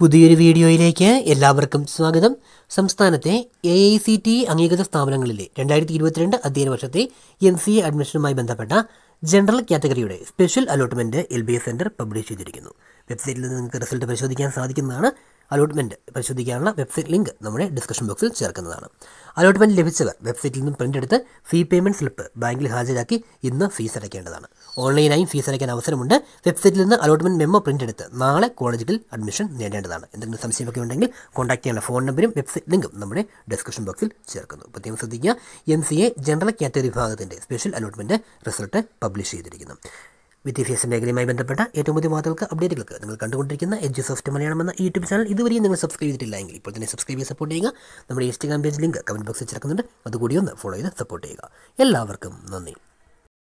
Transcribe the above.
പുതിയൊരു വീഡിയോയിലേക്ക് എല്ലാവർക്കും സ്വാഗതം സംസ്ഥാനത്തെ എ ഐ സി ടി അംഗീകൃത സ്ഥാപനങ്ങളിലെ രണ്ടായിരത്തി ഇരുപത്തിരണ്ട് അധ്യയന വർഷത്തെ എം സി എ അഡ്മിഷനുമായി ബന്ധപ്പെട്ട ജനറൽ കാറ്റഗറിയുടെ special allotment L B S centre publish ചെയ്തിരിക്കുന്നു വെബ്സൈറ്റിൽ നിങ്ങൾക്ക് റിസൾട്ട് പരിശോധിക്കാൻ സാധിക്കുന്നതാണ് അലോട്ട്മെൻറ്റ് പരിശോധിക്കാനുള്ള വെബ്സൈറ്റ് ലിങ്ക് നമ്മുടെ ഡിസ്കഷൻ ബോക്സിൽ ചേർക്കുന്നതാണ് അലോട്ട്മെൻറ്റ് ലഭിച്ചവർ വെബ്സൈറ്റിൽ നിന്നും പ്രിൻ്റ് എടുത്ത് ഫീ പേയ്മെൻറ്റ് സ്ലിപ്പ് ബാങ്കിൽ ഹാജരാക്കി ഇന്ന് ഫീസ് അടയ്ക്കേണ്ടതാണ് ഓൺലൈനായും ഫീസ് അടയ്ക്കാൻ അവസരമുണ്ട് വെബ്സൈറ്റിൽ നിന്ന് അലോട്ട്മെൻറ്റ് മെമ്മോ പ്രിൻ്റ് എടുത്ത് നാളെ കോളേജിൽ അഡ്മിഷൻ നേടേണ്ടതാണ് എന്തെങ്കിലും സംശയമൊക്കെ ഉണ്ടെങ്കിൽ കോൺടാക്ട് ചെയ്യാനുള്ള ഫോൺ നമ്പരും വെബ്സൈറ്റ് ലിങ്കും നമ്മുടെ ഡിസ്കഷൻ ബോക്സിൽ ചേർക്കുന്നു പ്രത്യേകം ശ്രദ്ധിക്കുക M C A general category വിഭാഗത്തിൻ്റെ സ്പെഷ്യൽ അലോട്ട്മെൻറ്റ് റിസൾട്ട് പബ്ലിഷ് ചെയ്തിരിക്കുന്നു വിദ്യാഭ്യാസ മേഖലയുമായി ബന്ധപ്പെട്ട ഏറ്റവും പുതിയ വാർത്തകൾക്ക് അപ്ഡേറ്റുകൾക്ക് നിങ്ങൾ കണ്ടുകൊണ്ടിരിക്കുന്ന എച്ച് സോഫ്റ്റ് മലയാളം എന്ന യൂട്യൂബ് ചാനൽ ഇതുവരെയും നിങ്ങൾ സബ്സ്ക്രൈബ് ചെയ്തിട്ടില്ലെങ്കിൽ ഇപ്പോൾ തന്നെ സബ്സ്ക്രൈബ് ചെയ്ത് സപ്പോർട്ട് ചെയ്യുക നമ്മുടെ ഇൻസ്റ്റാഗ്രാം പേജ് ലിങ്ക് കമൻറ്റ് ബോക്സിൽ ചേർക്കുന്നുണ്ട് അതുകൂടി ഒന്ന് ഫോളോ ചെയ്ത് സപ്പോർട്ട് ചെയ്യുക എല്ലാവർക്കും നന്ദി